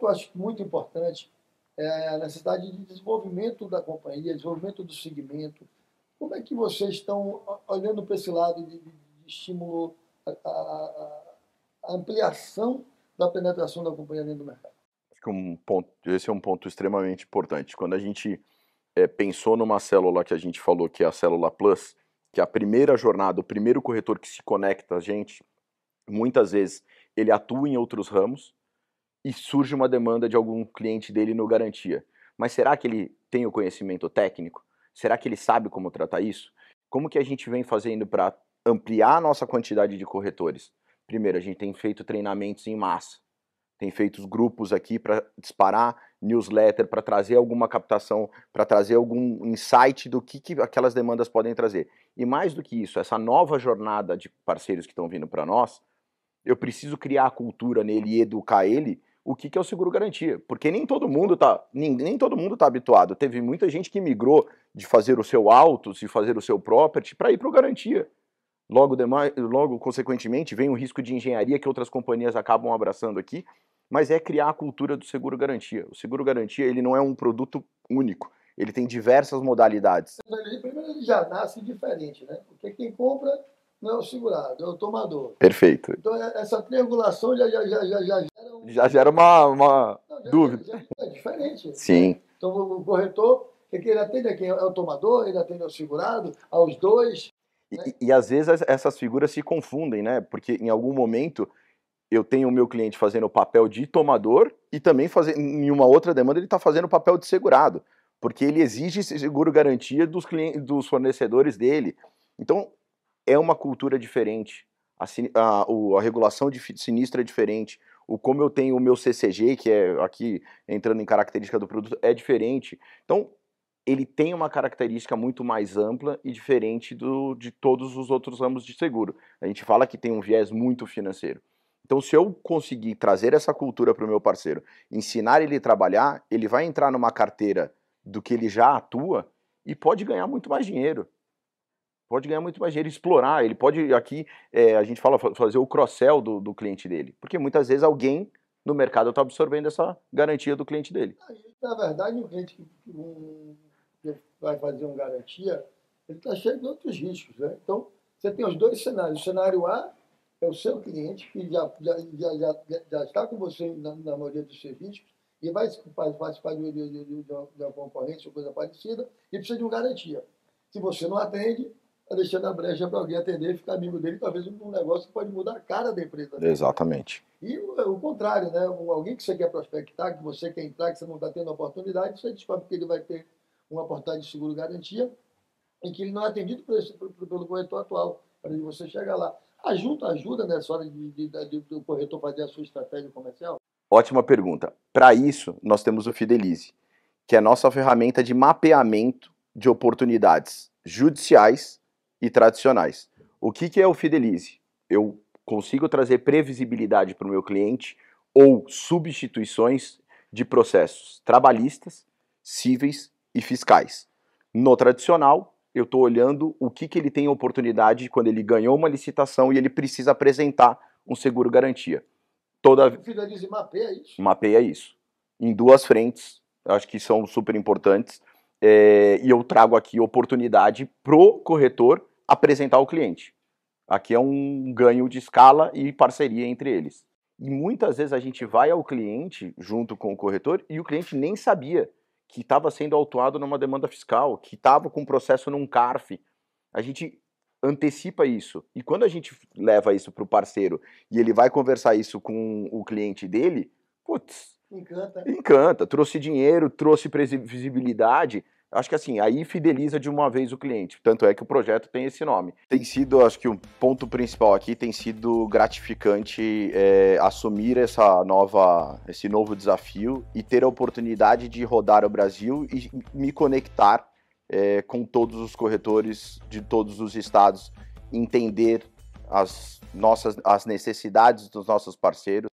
ponto, acho muito importante, é a necessidade de desenvolvimento da companhia, desenvolvimento do segmento. Como é que vocês estão olhando para esse lado de, de estímulo, a, a, a, ampliação da penetração da companhia dentro do mercado? Acho que é um ponto, esse é um ponto extremamente importante. Quando a gente é, pensou numa célula que a gente falou que é a célula Plus, que é a primeira jornada, o primeiro corretor que se conecta a gente, muitas vezes ele atua em outros ramos, e surge uma demanda de algum cliente dele no garantia. Mas será que ele tem o conhecimento técnico? Será que ele sabe como tratar isso? Como que a gente vem fazendo para ampliar a nossa quantidade de corretores? Primeiro, a gente tem feito treinamentos em massa. Tem feito grupos aqui para disparar newsletter, para trazer alguma captação, para trazer algum insight do que, que aquelas demandas podem trazer. E mais do que isso, essa nova jornada de parceiros que estão vindo para nós, eu preciso criar a cultura nele e educar ele o que, que é o seguro garantia, porque nem todo mundo tá nem, nem todo mundo tá habituado. Teve muita gente que migrou de fazer o seu auto, de fazer o seu property para ir para o garantia. Logo, demais, logo consequentemente vem o risco de engenharia que outras companhias acabam abraçando aqui, mas é criar a cultura do seguro garantia. O seguro garantia ele não é um produto único, ele tem diversas modalidades. Primeiro ele já nasce diferente, né? Porque quem compra não é o segurado, é o tomador. Perfeito. Então é, essa triangulação já, já, já, já já gera uma, uma não, já, dúvida. Já, já é diferente. Sim. Então, o corretor, é que ele atende a quem? É o tomador, ele atende ao segurado, aos dois. Né? E, e, às vezes essas figuras se confundem, né? Porque em algum momento eu tenho o meu cliente fazendo o papel de tomador e também fazendo em uma outra demanda ele está fazendo o papel de segurado, porque ele exige seguro garantia dos, clientes, dos fornecedores dele. Então é uma cultura diferente. A, a, a regulação de sinistro é diferente o como eu tenho o meu CCG, que é aqui entrando em característica do produto, é diferente. Então, ele tem uma característica muito mais ampla e diferente do, de todos os outros ramos de seguro. A gente fala que tem um viés muito financeiro. Então, se eu conseguir trazer essa cultura para o meu parceiro, ensinar ele a trabalhar, ele vai entrar numa carteira do que ele já atua e pode ganhar muito mais dinheiro pode ganhar muito mais dinheiro, explorar, ele pode aqui, é, a gente fala, fazer o cross-sell do, do cliente dele, porque muitas vezes alguém no mercado está absorvendo essa garantia do cliente dele. Na verdade, o cliente que, um, que vai fazer uma garantia, ele está cheio de outros riscos. Né? Então, você tem os dois cenários. O cenário A é o seu cliente, que já, já, já, já, já está com você na, na maioria dos serviços e vai participar de, de, de, de, de uma concorrência ou coisa parecida, e precisa de uma garantia. Se você não atende, está deixando a brecha para alguém atender, e ficar amigo dele, talvez um negócio que pode mudar a cara da empresa. Né? Exatamente. E o, o, contrário, né? alguém que você quer prospectar, que você quer entrar, que você não está tendo oportunidade, você descobre que ele vai ter uma portagem de seguro garantia em que ele não é atendido por esse, por, por, pelo corretor atual, para você chegar lá. Ajuda, ajuda nessa hora de, de, de, do corretor fazer a sua estratégia comercial? Ótima pergunta. Para isso, nós temos o Fidelize, que é a nossa ferramenta de mapeamento de oportunidades judiciais e tradicionais. O que, que é o Fidelize? Eu consigo trazer previsibilidade para o meu cliente ou substituições de processos trabalhistas, cíveis e fiscais. No tradicional, eu estou olhando o que, que ele tem oportunidade quando ele ganhou uma licitação e ele precisa apresentar um seguro garantia. Toda... Fidelize mapeia isso. Mapeia isso. Em duas frentes, acho que são super importantes. É... e eu trago aqui oportunidade pro corretor apresentar ao cliente. Aqui é um ganho de escala e parceria entre eles. E muitas vezes a gente vai ao cliente junto com o corretor e o cliente nem sabia que estava sendo autuado numa demanda fiscal, que estava com processo num CARF. A gente antecipa isso. E quando a gente leva isso para o parceiro e ele vai conversar isso com o cliente dele, putz, encanta. Encanta, trouxe dinheiro, trouxe previsibilidade acho que assim, aí fideliza de uma vez o cliente. Tanto é que o projeto tem esse nome. Tem sido, acho que o um ponto principal aqui tem sido gratificante é, assumir essa nova, esse novo desafio e ter a oportunidade de rodar o Brasil e me conectar é, com todos os corretores de todos os estados, entender as nossas as necessidades dos nossos parceiros